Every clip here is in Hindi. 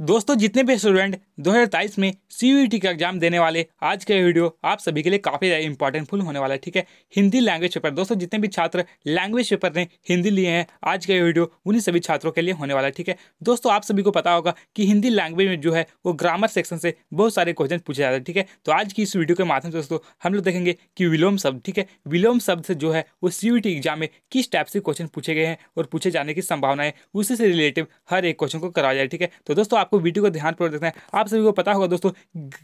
दोस्तों जितने भी स्टूडेंट 2023 में सी e का एग्जाम देने वाले आज का वीडियो आप सभी के लिए काफ़ी ज़्यादा इंपॉर्टेंटफुल होने वाला है ठीक है हिंदी लैंग्वेज पेपर दोस्तों जितने भी छात्र लैंग्वेज पेपर ने हिंदी लिए हैं आज का वीडियो उन्हीं सभी छात्रों के लिए होने वाला है ठीक है दोस्तों आप सभी को पता होगा कि हिंदी लैंग्वेज में जो है वो ग्रामर सेक्शन से बहुत सारे क्वेश्चन पूछे जाते हैं ठीक है तो आज की इस वीडियो के माध्यम से दोस्तों हम लोग देखेंगे कि विलोम शब्द ठीक है विलोम शब्द से जो है वो सी एग्जाम e में किस टाइप से क्वेश्चन पूछे गए हैं और पूछे जाने की संभावना है उसी से रिलेटिव हर एक क्वेश्चन को करवाया जाए ठीक है तो दोस्तों आपको वीडियो को ध्यानपूर्वक देखना है आप सभी को पता होगा दोस्तों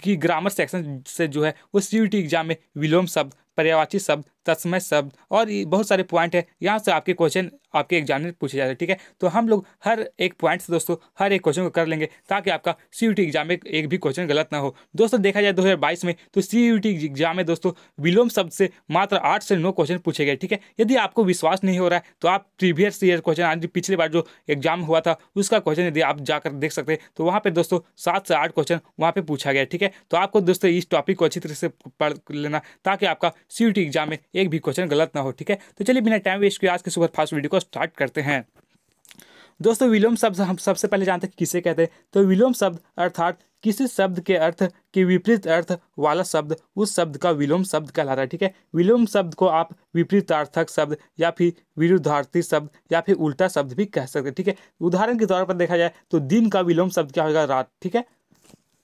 कि ग्रामर सेक्शन से जो है वो सी एग्जाम में विलोम शब्द पर्यावाची शब्द तस्मय शब्द और बहुत सारे पॉइंट है यहाँ से आपके क्वेश्चन आपके एग्जाम में पूछे जाते हैं ठीक है तो हम लोग हर एक पॉइंट से दोस्तों हर एक क्वेश्चन को कर लेंगे ताकि आपका सी एग्जाम में एक भी क्वेश्चन गलत ना हो दोस्तों देखा जाए 2022 में तो सी एग्जाम में दोस्तों विलोम शब्द से मात्र आठ से नौ क्वेश्चन पूछे गए ठीक है यदि आपको विश्वास नहीं हो रहा है तो आप प्रीवियस ईयर क्वेश्चन आज पिछले बार जो एग्जाम हुआ था उसका क्वेश्चन यदि आप जाकर देख सकते हैं तो वहाँ पर दोस्तों सात से आठ क्वेश्चन वहाँ पर पूछा गया ठीक है तो आपको दोस्तों इस टॉपिक को अच्छी तरह से पढ़ लेना ताकि आपका सी एग्जाम में एक भी क्वेश्चन गलत ना हो ठीक है तो चलिए बिना टाइम वेस्ट किया आज के सुपर फास्ट वीडियो को स्टार्ट करते हैं दोस्तों विलोम शब्द हम सबसे पहले जानते हैं किसे कहते हैं तो विलोम शब्द अर्थात किसी शब्द के अर्थ के विपरीत अर्थ वाला शब्द उस शब्द का विलोम शब्द कहलाता है ठीक है विलोम शब्द को आप विपरीतार्थक शब्द या फिर विरुद्धार्थी शब्द या फिर उल्टा शब्द भी कह सकते हैं ठीक है उदाहरण के तौर पर देखा जाए तो दिन का विलोम शब्द क्या होगा रात ठीक है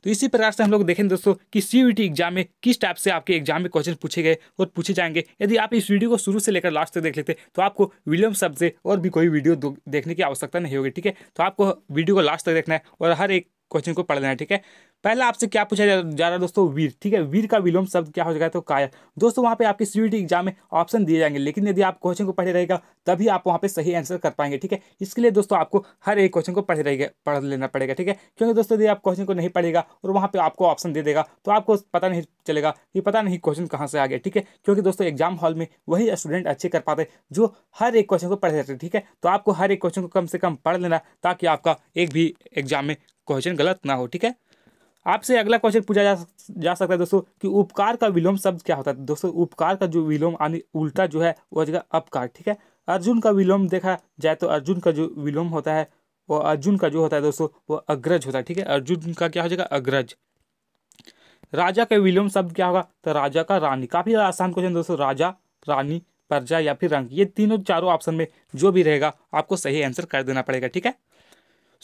तो इसी प्रकार से हम लोग देखें दोस्तों कि सी एग्जाम में किस टाइप से आपके एग्जाम में क्वेश्चन पूछे गए और पूछे जाएंगे यदि आप इस वीडियो को शुरू से लेकर लास्ट तक देख लेते तो आपको विलियम शब्द से और भी कोई वीडियो देखने की आवश्यकता नहीं होगी ठीक है तो आपको वीडियो को लास्ट तक देखना है और हर एक क्वेश्चन को पढ़ लेना ठीक है पहला आपसे क्या पूछा जा रहा है दोस्तों वीर ठीक है वीर का विलोम शब्द क्या हो जाएगा तो कायर दोस्तों वहाँ पे आपके सीयूटी एग्जाम में ऑप्शन दिए जाएंगे लेकिन यदि आप क्वेश्चन को पढ़े रहेगा तभी आप वहाँ पे सही आंसर कर पाएंगे ठीक है इसके लिए दोस्तों आपको हर एक क्वेश्चन को पढ़े रहेगा पढ़ लेना पड़ेगा ठीक है क्योंकि दोस्तों यदि आप क्वेश्चन को नहीं पढ़ेगा और वहाँ पर आपको ऑप्शन दे देगा तो आपको पता नहीं चलेगा कि पता नहीं क्वेश्चन कहाँ से आ गया ठीक है क्योंकि दोस्तों एग्जाम हॉल में वही स्टूडेंट अच्छे कर पाते जो हर एक क्वेश्चन को पढ़े रहते ठीक है तो आपको हर एक क्वेश्चन को कम से कम पढ़ लेना ताकि आपका एक भी एग्जाम में क्वेश्चन गलत ना हो ठीक है आपसे अगला क्वेश्चन पूछा जा जा सकता है दोस्तों कि उपकार का विलोम शब्द क्या होता है दोस्तों उपकार का जो विलोम यानी उल्टा जो है वो जगह अपकार ठीक है अर्जुन का विलोम देखा जाए तो अर्जुन का जो विलोम होता है वो अर्जुन का जो होता है दोस्तों वो अग्रज होता है ठीक है अर्जुन का क्या हो जाएगा अग्रज राजा का विलोम शब्द क्या होगा तो राजा का रानी काफ़ी आसान क्वेश्चन दोस्तों राजा रानी प्रजा या फिर रंग ये तीनों चारों ऑप्शन में जो भी रहेगा आपको सही आंसर कर देना पड़ेगा ठीक है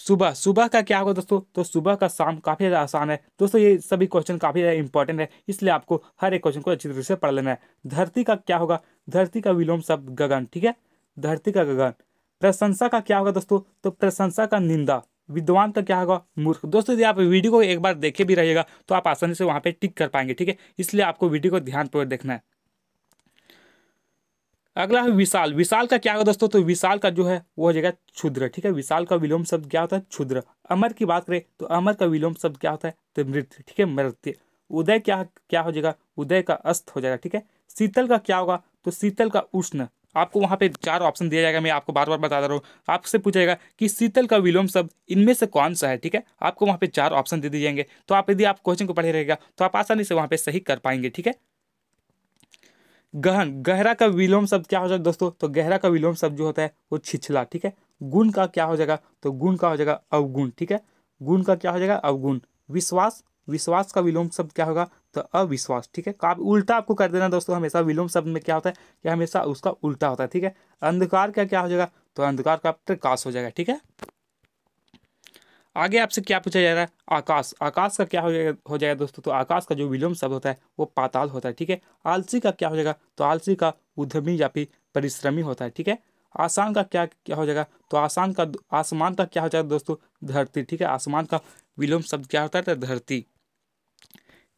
सुबह सुबह का क्या होगा दोस्तों तो सुबह का शाम काफ़ी ज़्यादा आसान है दोस्तों ये सभी क्वेश्चन काफ़ी ज़्यादा इंपॉर्टेंट है इसलिए आपको हर एक क्वेश्चन को अच्छी तरीके से पढ़ लेना है धरती का क्या होगा धरती का विलोम शब्द गगन ठीक है धरती का गगन प्रशंसा का क्या होगा दोस्तों तो प्रशंसा का निंदा विद्वान का क्या होगा मूर्ख दोस्तों यदि आप वीडियो को एक बार देखे भी रहिएगा तो आप आसानी से वहाँ पर टिक कर पाएंगे ठीक है इसलिए आपको वीडियो को ध्यानपूर्वक देखना है अगला है विशाल विशाल का क्या होगा दोस्तों तो विशाल का जो है वो हो जाएगा क्षुद्र ठीक है विशाल का विलोम शब्द क्या होता है क्षुद्र अमर की बात करें तो अमर का विलोम शब्द क्या होता है तो मृत्यु ठीक है मृत्यु उदय क्या क्या हो जाएगा उदय का अस्त हो जाएगा ठीक है शीतल का क्या होगा तो शीतल का उष्ण आपको वहाँ पे चार ऑप्शन दिया जाएगा मैं आपको बार बार बता रहा हूँ आपसे पूछेगा कि शीतल का विलोम शब्द इनमें से कौन सा है ठीक है आपको वहाँ पे चार ऑप्शन दे दिए जाएंगे तो आप यदि आप क्वेश्चन को पढ़े रहेगा तो आप आसानी से वहाँ पे सही कर पाएंगे ठीक है गहन गहरा का विलोम शब्द क्या हो जाएगा दोस्तों तो गहरा का विलोम शब्द जो होता है वो छिछला ठीक है गुण का क्या हो जाएगा तो गुण का हो जाएगा अवगुण ठीक है गुण का क्या हो जाएगा अवगुण विश्वास विश्वास का विलोम शब्द क्या होगा तो अविश्वास ठीक है काफी उल्टा आपको कर देना दोस्तों हमेशा विलोम शब्द में क्या होता है कि हमेशा उसका उल्टा होता है ठीक है अंधकार का क्या हो जाएगा तो अंधकार का प्रकाश हो जाएगा ठीक है आगे आपसे क्या पूछा जा रहा है आकाश आकाश का क्या हो जाएगा हो जाएगा दोस्तों तो आकाश का जो विलोम शब्द होता है वो पाताल होता है ठीक है आलसी का क्या हो जाएगा तो आलसी का उद्यमी या फिर परिश्रमी होता है ठीक है आसान का क्या क्या हो जाएगा तो आसान का आसमान का क्या हो जाएगा दोस्तों धरती ठीक है आसमान का विलोम शब्द क्या होता है धरती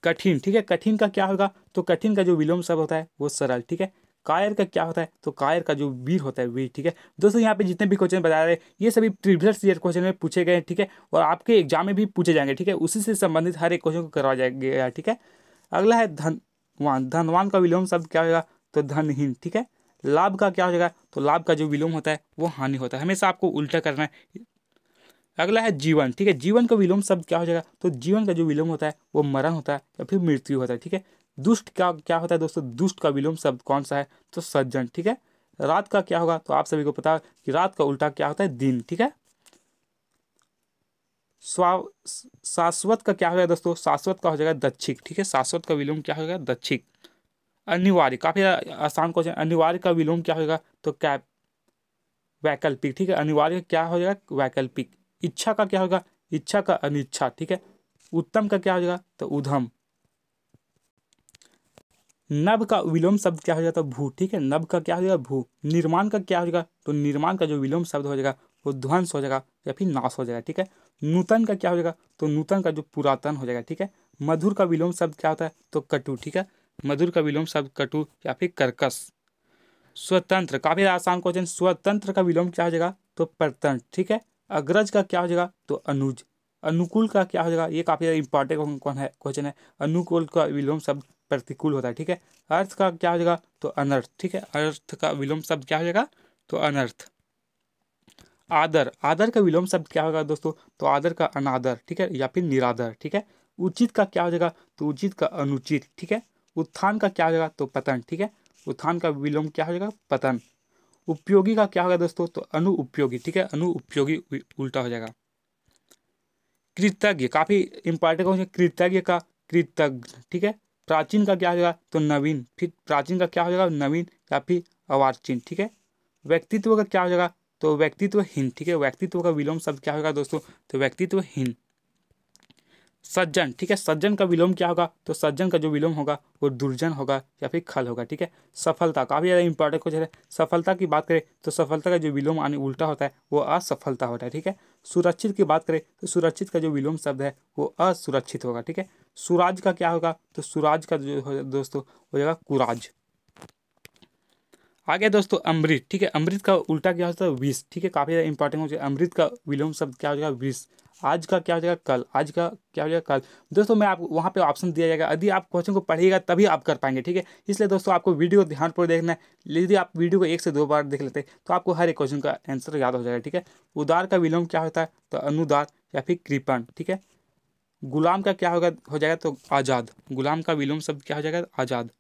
कठिन ठीक है कठिन का क्या होगा तो कठिन का जो विलोम शब्द होता है वो सरल ठीक है कायर का क्या होता है तो कायर का जो वीर होता है वीर ठीक है दोस्तों यहाँ पे जितने भी क्वेश्चन बता रहे हैं ये सभी प्रीवियस ईयर क्वेश्चन में पूछे गए ठीक है और आपके एग्जाम में भी पूछे जाएंगे ठीक है उसी से संबंधित हर एक क्वेश्चन को करवा जाएगा ठीक है अगला है धनवान धनवान का विलोम शब्द क्या होगा तो धनहीन ठीक है लाभ का क्या हो जाएगा तो लाभ का जो विलोम होता है वो हानि होता है हमेशा आपको उल्टा करना है अगला है जीवन ठीक है जीवन का विलोम शब्द क्या हो जाएगा तो जीवन का जो विलोम होता है वो मरण होता है या फिर मृत्यु होता है ठीक है दुष्ट का क्या होता है दोस्तों दुष्ट का विलोम शब्द कौन सा है तो सज्जन ठीक है रात का क्या होगा तो आप सभी को पता कि रात का उल्टा क्या होता है दिन ठीक है शाश्वत का क्या हो गया दोस्तों शाश्वत का हो जाएगा दक्षिक ठीक है शाश्वत का विलोम क्या होगा दक्षिक अनिवार्य काफ़ी आसान क्वेश्चन अनिवार्य का विलोम क्या होगा तो कैप वैकल्पिक ठीक है अनिवार्य क्या हो जाएगा वैकल्पिक इच्छा का क्या होगा इच्छा का अनिच्छा ठीक है उत्तम का क्या हो जाएगा तो उधम नव का विलोम शब्द क्या हो जाता है तो भू ठीक है नव का क्या हो जाएगा भू निर्माण का क्या हो जाएगा तो निर्माण का जो विलोम शब्द हो जाएगा वो ध्वंस हो जाएगा या फिर नाश हो जाएगा ठीक है नूतन का क्या हो जाएगा तो नूतन का जो पुरातन हो जाएगा ठीक है मधुर का विलोम शब्द क्या होता है तो कटु ठीक है मधुर का विलोम शब्द कटु या फिर कर्कश स्वतंत्र काफी आसान क्वेश्चन स्वतंत्र का विलोम क्या हो जाएगा तो परतंत्र ठीक है अग्रज का क्या हो जाएगा तो अनुज अनुकूल का क्या हो जाएगा ये काफ़ी ज़्यादा इंपॉर्टेंट कौन है क्वेश्चन है अनुकूल का विलोम शब्द प्रतिकूल होता है ठीक है अर्थ का क्या हो जाएगा तो अनर्थ ठीक है अर्थ का विलोम शब्द क्या हो जाएगा तो अनर्थ आदर आदर का विलोम शब्द क्या होगा दोस्तों तो आदर का अनादर ठीक है या फिर निरादर ठीक है उचित का क्या हो जाएगा तो उचित का अनुचित ठीक है उत्थान का क्या हो जाएगा तो पतन ठीक है उत्थान का विलोम क्या हो जाएगा पतन उपयोगी का क्या होगा दोस्तों तो अनुपयोगी ठीक है अनुपयोगी उल्टा हो जाएगा कृतज्ञ काफ़ी इंपॉर्टेंट कृतज्ञ का कृतज्ञ ठीक है प्राचीन का क्या हो जाएगा तो नवीन फिर प्राचीन का क्या हो जाएगा नवीन या फिर अवाचीन ठीक है व्यक्तित्व का क्या हो जाएगा तो व्यक्तित्वहीन ठीक है व्यक्तित्व का विलोम शब्द क्या होगा दोस्तों तो व्यक्तित्वहीन सज्जन ठीक है सज्जन का विलोम क्या होगा तो सज्जन का जो विलोम होगा वो दुर्जन होगा या फिर खल होगा ठीक है सफलता काफ़ी ज़्यादा इंपॉर्टेंट क्वेश्चन है सफलता की बात करें तो सफलता का जो विलोम आने उल्टा होता है वो असफलता होता है ठीक है सुरक्षित की बात करें तो सुरक्षित का जो विलोम शब्द है वो असुरक्षित होगा ठीक है सुराज का क्या होगा तो सुराज का जो दोस्तों वो जाएगा कुराज आ गया दोस्तों अमृत ठीक है अमृत का उल्टा क्या होता है विष ठीक है काफ़ी ज़्यादा इंपॉर्टेंट हो जाएगा अमृत का विलोम शब्द क्या हो जाएगा विष आज का क्या हो जाएगा कल आज का क्या हो जाएगा कल दोस्तों मैं आपको वहाँ पे ऑप्शन दिया जाएगा यदि आप क्वेश्चन को पढ़िएगा तभी आप कर पाएंगे ठीक है इसलिए दोस्तों आपको वीडियो को ध्यान पर देखना है यदि आप वीडियो को एक से दो बार देख लेते हैं तो आपको हर एक क्वेश्चन का आंसर याद हो जाएगा ठीक है उदार का विलोम क्या होता है तो अनुदार या फिर कृपण ठीक है गुलाम का क्या होगा हो जाएगा तो आज़ाद गुलाम का विलोम शब्द क्या हो जाएगा आज़ाद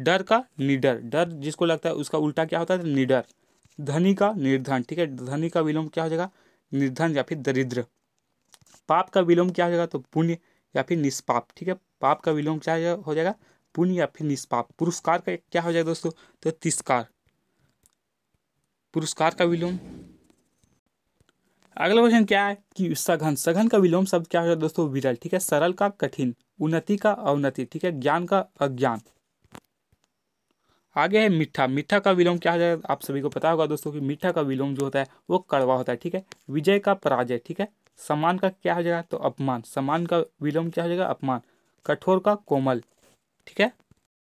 डर का निडर डर जिसको लगता है उसका उल्टा क्या होता है निडर धनी का निर्धन ठीक है धनी का विलोम क्या हो जाएगा निर्धन या फिर दरिद्र पाप का विलोम क्या हो जाएगा तो पुण्य या फिर निष्पाप ठीक है पाप का विलोम क्या हो जाएगा पुण्य या फिर निष्पाप पुरस्कार का क्या हो जाएगा दोस्तों तो तिस्कार पुरस्कार का विलोम अगला क्वेश्चन क्या है कि सघन सघन का विलोम शब्द क्या हो जाएगा दोस्तों विरल ठीक है सरल का कठिन उन्नति का अवनति ठीक है ज्ञान का अज्ञान आगे है मीठा मीठा का विलोम क्या है आप सभी को पता होगा दोस्तों कि मीठा का विलोम जो होता है वो कड़वा होता है ठीक है विजय का पराजय ठीक है समान का क्या हो जाएगा तो अपमान समान का विलोम क्या हो जाएगा अपमान कठोर का कोमल ठीक है